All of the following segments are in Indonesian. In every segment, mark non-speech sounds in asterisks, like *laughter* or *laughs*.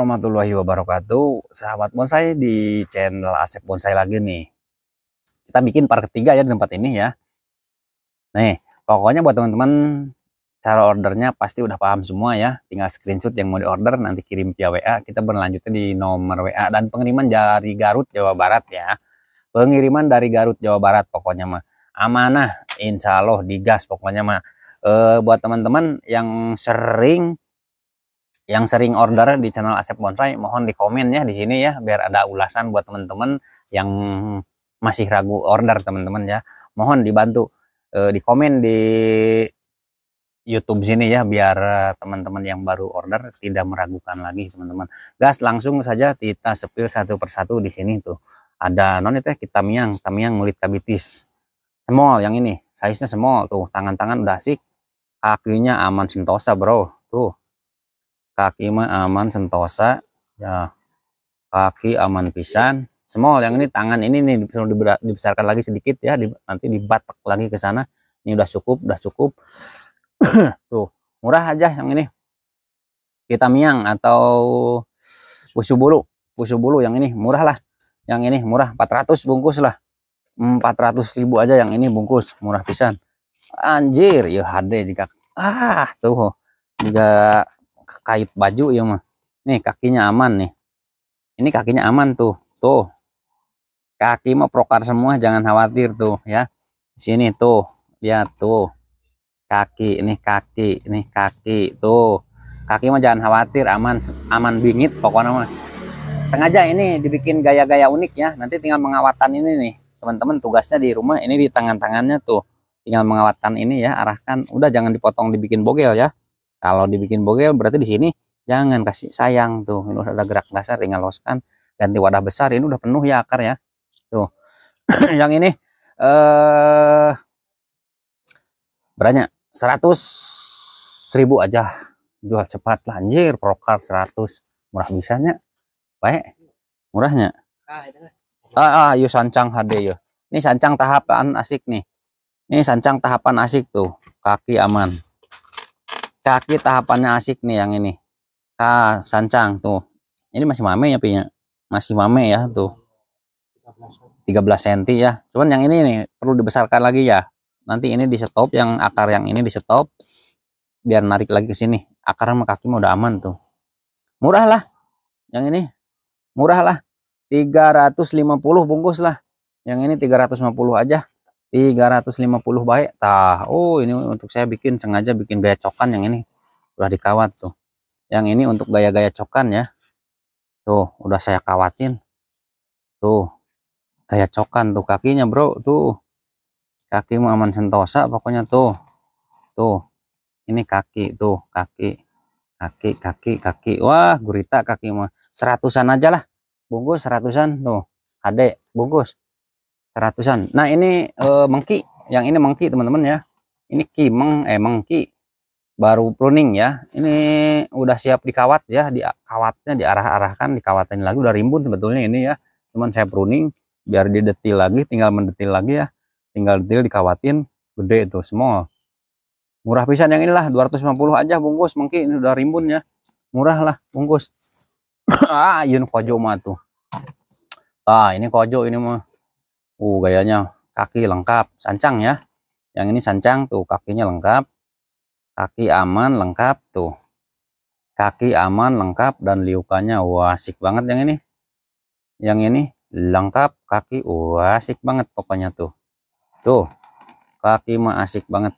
warahmatullahi wabarakatuh Sahabat bonsai di channel Asep Bonsai lagi nih Kita bikin part ketiga ya di tempat ini ya Nih pokoknya buat teman-teman Cara ordernya pasti udah paham semua ya Tinggal screenshot yang mau di order nanti kirim via WA Kita berlanjutnya di nomor WA Dan pengiriman dari Garut Jawa Barat ya Pengiriman dari Garut Jawa Barat pokoknya mah Amanah insya Allah digas pokoknya mah e, Buat teman-teman yang sering yang sering order di channel Asep Bonsai mohon di komen ya di sini ya biar ada ulasan buat teman-teman yang masih ragu order teman-teman ya mohon dibantu eh, di komen di YouTube sini ya biar teman-teman yang baru order tidak meragukan lagi teman-teman gas langsung saja kita sepil satu persatu di sini tuh ada non itu ya, kita miang tamiang mulit kabitis small yang ini size nya small tuh tangan-tangan udah asik kakinya aman sentosa bro tuh kaki mah aman sentosa ya kaki aman pisan semol yang ini tangan ini nih perlu dibesarkan lagi sedikit ya di, nanti dibatek lagi ke sana ini udah cukup udah cukup *clears throat* tuh murah aja yang ini kita miang atau busu bulu busu bulu yang ini murah lah yang ini murah 400 bungkus lah 400 ribu aja yang ini bungkus murah pisan anjir ya HD jika ah tuh jika kait baju ya mah nih kakinya aman nih ini kakinya aman tuh tuh kaki mah prokar semua jangan khawatir tuh ya sini tuh lihat tuh kaki nih kaki nih kaki tuh kaki mah jangan khawatir aman aman bingit pokoknya mah sengaja ini dibikin gaya-gaya unik ya nanti tinggal mengawatan ini nih teman-teman tugasnya di rumah ini di tangan-tangannya tuh tinggal mengawatkan ini ya arahkan udah jangan dipotong dibikin bogel ya kalau dibikin bogel berarti di sini jangan kasih sayang tuh. Ini udah gerak dasar tinggal loskan ganti wadah besar ini udah penuh ya akar ya. Tuh. *clears throat* yang ini eh beranya 100 ribu aja jual cepat lah anjir prokar 100 murah bisanya baik murahnya ah, ah, ah yuk iya, sancang HD yuk iya. ini sancang tahapan asik nih ini sancang tahapan asik tuh kaki aman kaki tahapannya asik nih yang ini ah sancang tuh ini masih mame ya punya masih mame ya tuh 13 cm ya cuman yang ini nih perlu dibesarkan lagi ya nanti ini di stop yang akar yang ini di stop biar narik lagi ke sini akar sama kaki mau udah aman tuh murah lah yang ini murah lah 350 bungkus lah yang ini 350 aja 350 baik tah oh ini untuk saya bikin sengaja bikin gaya cokan yang ini udah dikawat tuh yang ini untuk gaya-gaya cokan ya tuh udah saya kawatin tuh gaya cokan tuh kakinya bro tuh kaki aman sentosa pokoknya tuh tuh ini kaki tuh kaki kaki kaki kaki wah gurita kaki mah seratusan aja lah bungkus seratusan tuh adek bungkus seratusan nah ini uh, mengki yang ini mengki teman-teman ya ini kimeng eh mengki baru pruning ya ini udah siap dikawat ya di kawatnya diarah-arahkan dikawatin lagi udah rimbun sebetulnya ini ya cuman saya pruning biar dia detil lagi tinggal mendetil lagi ya tinggal detil dikawatin gede itu semua. murah pisan yang inilah 250 aja bungkus mungkin ini udah rimbun ya murah lah bungkus *coughs* ah yun kojo mah tuh ah ini kojo ini mah Uh, gayanya kaki lengkap, sancang ya. Yang ini sancang tuh, kakinya lengkap. Kaki aman lengkap tuh. Kaki aman lengkap dan liukannya wah asik banget yang ini. Yang ini lengkap kaki wah asik banget pokoknya tuh. Tuh. Kaki mah asik banget.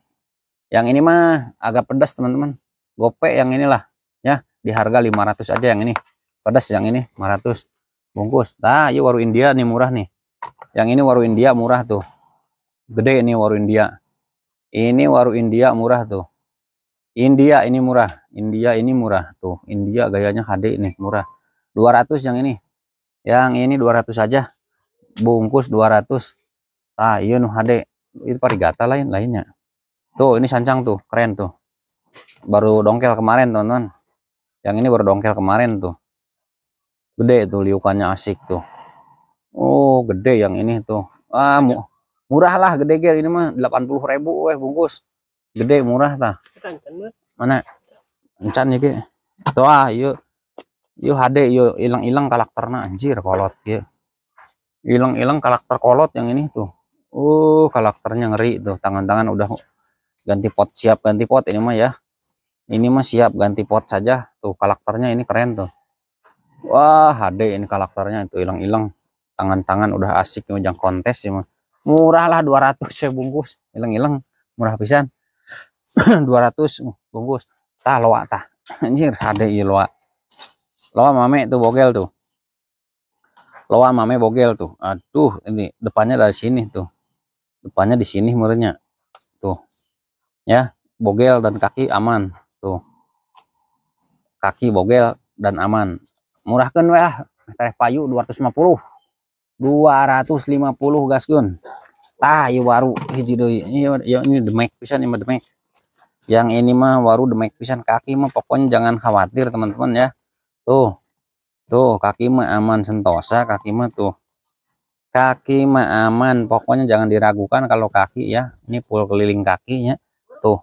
Yang ini mah agak pedas teman-teman. Gope yang inilah ya di harga 500 aja yang ini. Pedas yang ini 500 bungkus. Nah, yuk waru India nih murah nih. Yang ini waru India murah tuh. Gede ini waru India. Ini waru India murah tuh. India ini murah. India ini murah tuh. India gayanya HD ini murah. 200 yang ini. Yang ini 200 aja, Bungkus 200. Ah, iya nu HD. Itu parigata lain lainnya. Tuh, ini sancang tuh, keren tuh. Baru dongkel kemarin, teman-teman. Yang ini baru dongkel kemarin tuh. Gede tuh liukannya asik tuh. Oh, gede yang ini tuh. Ah, mu iya. murah lah gede ger ini mah 80 ribu weh bungkus. Gede murah tah. Kan, Mana? Encan ya ge. Tuh ah, yuk. Iya. Yuk iya, hade, yuk hilang-hilang karakternya anjir kolot ge. Hilang-hilang karakter kolot yang ini tuh. Uh, karakternya ngeri tuh. Tangan-tangan udah ganti pot siap ganti pot ini mah ya. Ini mah siap ganti pot saja. Tuh karakternya ini keren tuh. Wah, hade ini karakternya itu hilang-hilang tangan-tangan udah asik ngejang kontes sih mah. Murah lah 200 saya bungkus. Hilang-hilang murah pisan. 200 *clears throat* uh, bungkus. Tah loa tah. *clears throat* Anjir ada ieu loa. Loa mame tuh bogel tuh. Loa mame bogel tuh. Aduh ini depannya dari sini tuh. Depannya di sini murnya. Tuh. Ya, bogel dan kaki aman. Tuh. Kaki bogel dan aman murahkan weh ah, teh payu 250 250 gun, Tah ya waru hiji deui. ya iya, ini demek pisan ieu demek. Yang ini mah waru demek pisan kaki mah pokoknya jangan khawatir teman-teman ya. Tuh. Tuh kaki mah aman sentosa kaki mah tuh. Kaki mah aman pokoknya jangan diragukan kalau kaki ya. Ini pul keliling kakinya. Tuh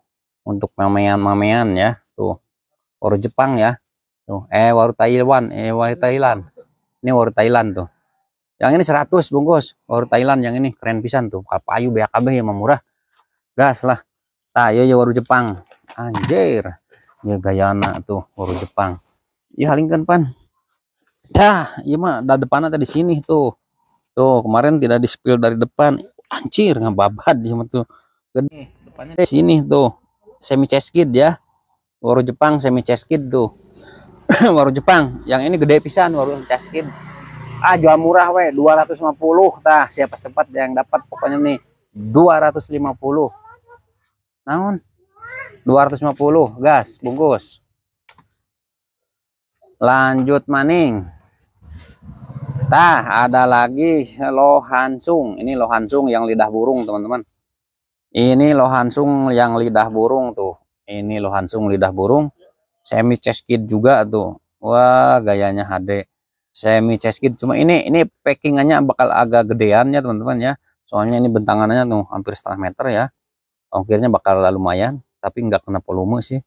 untuk mamean-mamean ya. Tuh. Waru Jepang ya. Tuh, eh waru Taiwan, eh waru Thailand. Ini waru Thailand tuh. Yang ini 100 bungkus. Baru Thailand yang ini keren pisan tuh. Payu BKB yang murah. Gas lah. Tayo ya waru Jepang. Anjir. Ya gayana tuh waru Jepang. Ya halingkan pan. Dah, iya mah depan depannya tadi sini tuh. Tuh, kemarin tidak di dari depan. Anjir, ngebabat di tuh. Gede. Depannya di sini tuh. Semi cheskid ya. Waru Jepang semi cheskid tuh. *coughs* waru Jepang. Yang ini gede pisan waru cheskid ah jual murah weh 250 tah siapa cepat yang dapat pokoknya nih 250 naon 250 gas bungkus lanjut maning tah ada lagi lohansung ini lohansung yang lidah burung teman-teman ini lohansung yang lidah burung tuh ini lohansung lidah burung semi chest kit juga tuh wah gayanya HD semi chest cuma ini ini packingannya bakal agak gedean ya teman-teman ya soalnya ini bentangannya tuh hampir setengah meter ya ongkirnya bakal lumayan tapi nggak kena volume sih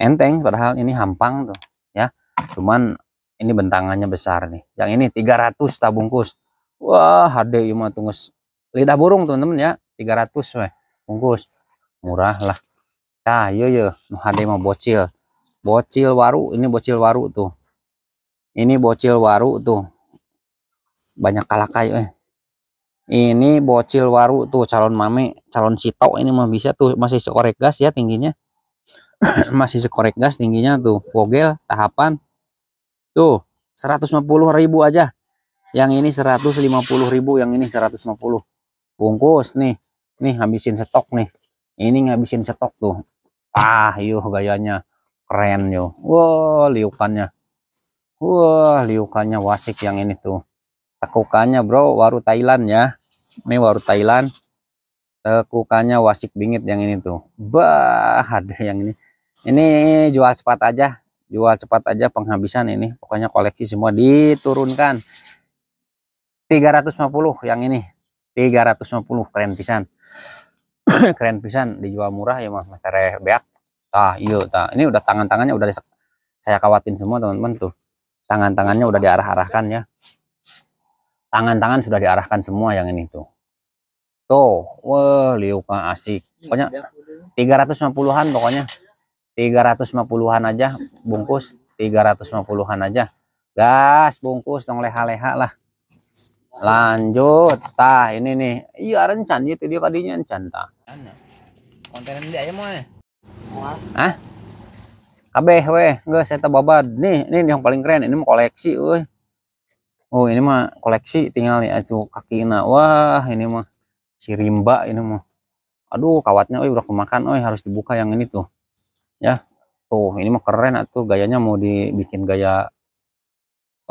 enteng padahal ini hampang tuh ya cuman ini bentangannya besar nih yang ini 300 tabungkus wah HD mah tungus lidah burung teman-teman ya 300 weh bungkus murah lah nah yo iya, yo iya. nah, HD mau bocil bocil waru ini bocil waru tuh ini bocil waru tuh. Banyak kalakai eh. Ini bocil waru tuh calon mame, calon sitok ini mah bisa tuh masih sekorek gas ya tingginya. *coughs* masih sekorek gas tingginya tuh. Vogel tahapan tuh 150 ribu aja. Yang ini 150 ribu, yang ini 150. Bungkus nih. Nih habisin stok nih. Ini ngabisin stok tuh. Ah, yuk gayanya keren yo. Wow, liukannya. Wah, liukannya wasik yang ini tuh. Tekukannya bro, waru Thailand ya. Ini waru Thailand. Tekukannya wasik bingit yang ini tuh. Bah, ada yang ini. Ini jual cepat aja. Jual cepat aja penghabisan ini. Pokoknya koleksi semua diturunkan. 350 yang ini. 350 keren pisan. *clears throat* keren pisan dijual murah ya mas, mah beak. Tah, iya tah. Ini udah tangan-tangannya udah saya kawatin semua teman-teman tuh tangan-tangannya udah diarah-arahkan ya tangan-tangan sudah diarahkan semua yang ini tuh tuh wah liukan ah, asik pokoknya 350-an pokoknya 350-an aja bungkus 350-an aja gas bungkus dong leha-leha lah lanjut tah ini nih iya rencan itu iya, dia tadinya rencan tah konten ini aja mau ya eh. Hah? kabeh weh nggak saya babad nih ini yang paling keren ini mau koleksi weh oh ini mah koleksi tinggal ya itu kaki ina wah ini mah si rimba ini mah aduh kawatnya weh udah kemakan weh harus dibuka yang ini tuh ya tuh ini mah keren ah, tuh gayanya mau dibikin gaya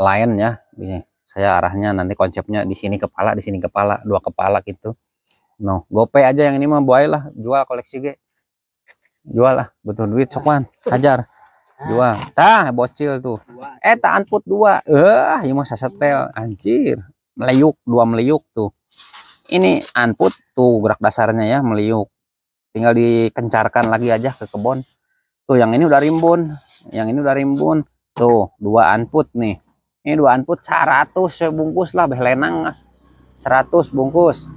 lain ya saya arahnya nanti konsepnya di sini kepala di sini kepala dua kepala gitu no gope aja yang ini mah buai lah jual koleksi ge jual lah butuh duit sokuan hajar dua tah bocil tuh eh tak anput dua eh ini mah sasetel anjir meliuk dua meliuk tuh ini anput tuh gerak dasarnya ya meliuk tinggal dikencarkan lagi aja ke kebon tuh yang ini udah rimbun yang ini udah rimbun tuh dua anput nih ini dua anput 100 bungkus lah beh lenang 100 ah. bungkus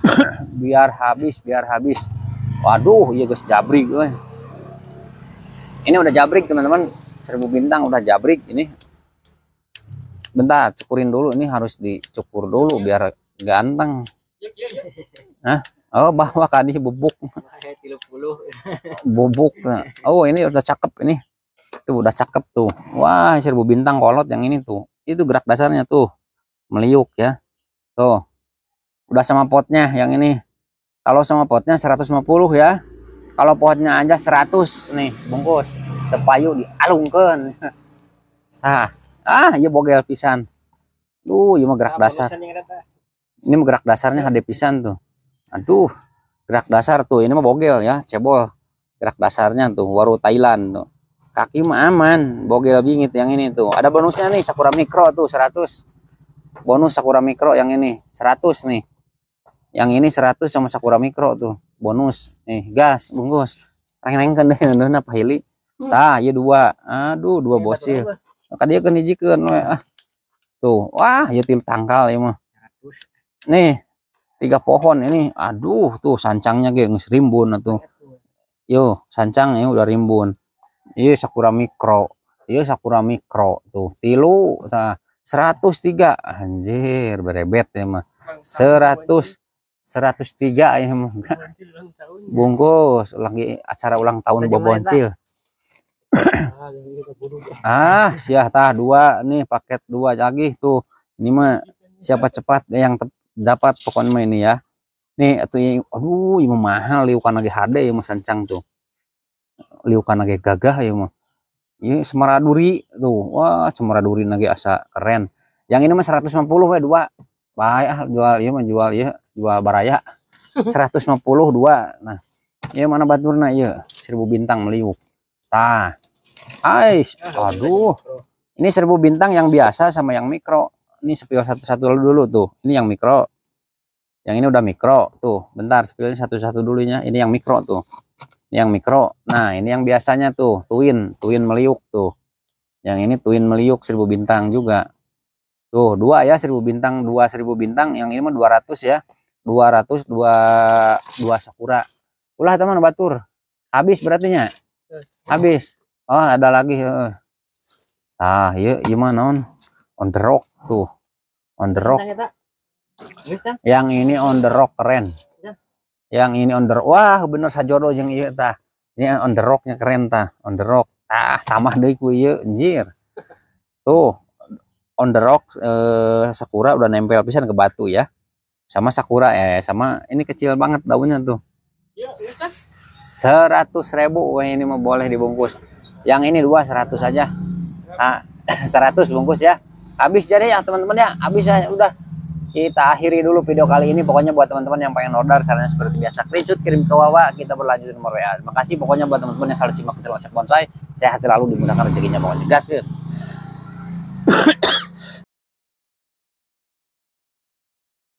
*coughs* biar habis biar habis waduh iya guys jabri gue ini udah jabrik teman-teman seribu bintang udah jabrik ini bentar cukurin dulu ini harus dicukur dulu biar ganteng Hah? oh bahwa kadi bubuk bubuk oh ini udah cakep ini tuh udah cakep tuh wah seribu bintang kolot yang ini tuh itu gerak dasarnya tuh meliuk ya tuh udah sama potnya yang ini kalau sama potnya 150 ya kalau pohonnya aja 100 nih bungkus tepayu alungkan *laughs* ah ah ya bogel pisan Duh, ya mau gerak nah, dasar. Ini mau gerak dasarnya ada pisan tuh. Aduh, gerak dasar tuh. Ini mah bogel ya, cebol. Gerak dasarnya tuh, waru Thailand tuh. Kaki mah aman, bogel bingit yang ini tuh. Ada bonusnya nih, Sakura Mikro tuh 100. Bonus Sakura Mikro yang ini 100 nih. Yang ini 100 sama Sakura Mikro tuh bonus nih eh, gas bungkus reng reng kan deh *laughs* apa pahili hmm. tah ya dua aduh dua iya, bocil dia kan hijikan ah tuh wah ya til tangkal ya mah nih tiga pohon ini aduh tuh sancangnya geng rimbun nah, tuh yo sancang ya udah rimbun iya sakura mikro iya sakura mikro tuh tilu tah tiga, anjir berebet ya mah 100 103 ya bungkus lagi acara ulang tahun boboncil ah siah tah dua nih paket dua lagi tuh ini mah siapa cepat yang dapat pokoknya mah ini ya nih atau yang aduh ini mahal liukan lagi HD ya mas sancang tuh liukan lagi gagah ya mah ini semeraduri tuh wah semeraduri lagi asa keren yang ini mah 150 puluh dua baik ah jual ya mah jual ya dua baraya *laughs* puluh dua nah ya mana baturna ya seribu bintang meliuk tah ais aduh ini seribu bintang yang biasa sama yang mikro ini spill satu-satu dulu tuh ini yang mikro yang ini udah mikro tuh bentar spillnya satu-satu dulunya ini yang mikro tuh ini yang mikro nah ini yang biasanya tuh twin twin meliuk tuh yang ini twin meliuk seribu bintang juga tuh dua ya seribu bintang dua seribu bintang yang ini mah 200 ya 200 dua dua sakura ulah teman batur habis berartinya iya. habis oh ada lagi ah yuk iya, gimana iya, on on the rock tuh on the rock ya, yang ini on the rock keren yang ini on the rock. wah bener sajodo yang ieu tah ini on the rocknya keren tah on the rock ah tamah deui ku ieu anjir tuh on the rock eh, sakura udah nempel pisan ke batu ya sama sakura ya eh, sama ini kecil banget daunnya tuh iya, iya kan? seratus ribu Wah, ini mau boleh dibungkus yang ini dua seratus aja nah, *laughs* seratus bungkus ya habis jadi ya teman-teman ya habis ya udah kita akhiri dulu video kali ini pokoknya buat teman-teman yang pengen order caranya seperti biasa screenshot kirim ke Wawa kita berlanjut nomor WA kasih, pokoknya buat teman-teman yang selalu simak channel bonsai sehat selalu dimudahkan rezekinya pokoknya gas